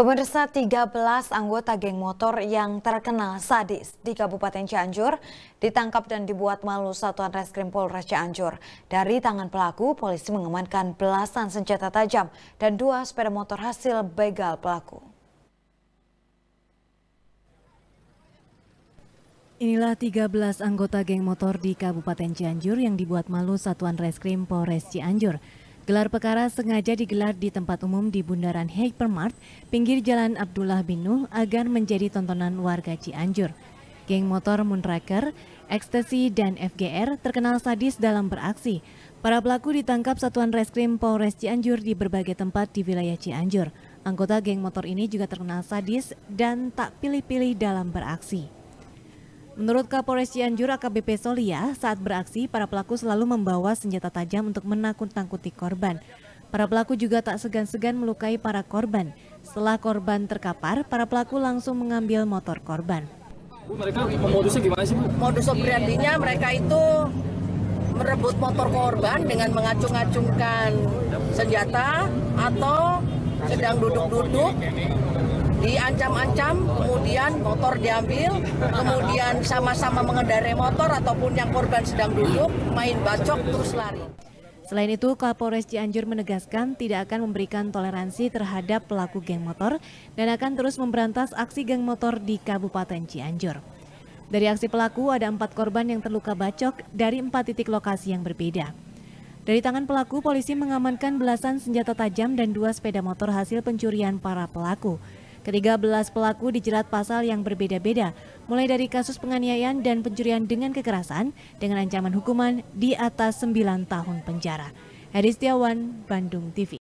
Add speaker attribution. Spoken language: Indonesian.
Speaker 1: Pemirsa 13 anggota geng motor yang terkenal sadis di Kabupaten Cianjur ditangkap dan dibuat malu Satuan Reskrim Polres Cianjur. Dari tangan pelaku, polisi mengamankan belasan senjata tajam dan dua sepeda motor hasil begal pelaku.
Speaker 2: Inilah 13 anggota geng motor di Kabupaten Cianjur yang dibuat malu Satuan Reskrim Polres Cianjur. Gelar perkara sengaja digelar di tempat umum di Bundaran Hypermart, pinggir Jalan Abdullah bin Nuh agar menjadi tontonan warga Cianjur. Geng motor Moonraker, Ekstasi, dan FGR terkenal sadis dalam beraksi. Para pelaku ditangkap Satuan Reskrim Polres Cianjur di berbagai tempat di wilayah Cianjur. Anggota geng motor ini juga terkenal sadis dan tak pilih-pilih dalam beraksi. Menurut Kapolres Cianjur AKBP Solia, saat beraksi para pelaku selalu membawa senjata tajam untuk menakut nakuti korban. Para pelaku juga tak segan-segan melukai para korban. Setelah korban terkapar, para pelaku langsung mengambil motor korban.
Speaker 3: mereka modusnya gimana sih, Bu? Modus operandinya mereka itu merebut motor korban dengan mengacung-acungkan senjata atau sedang duduk-duduk diancam-ancam motor diambil, kemudian sama-sama mengendarai motor ataupun yang korban sedang duduk, main bacok terus lari.
Speaker 2: Selain itu, Kapolres Cianjur menegaskan tidak akan memberikan toleransi terhadap pelaku geng motor dan akan terus memberantas aksi geng motor di Kabupaten Cianjur. Dari aksi pelaku, ada empat korban yang terluka bacok dari empat titik lokasi yang berbeda. Dari tangan pelaku, polisi mengamankan belasan senjata tajam dan dua sepeda motor hasil pencurian para pelaku. Ketiga belas pelaku dijerat pasal yang berbeda-beda, mulai dari kasus penganiayaan dan pencurian dengan kekerasan dengan ancaman hukuman di atas 9 tahun penjara. Heri Setiawan, Bandung TV.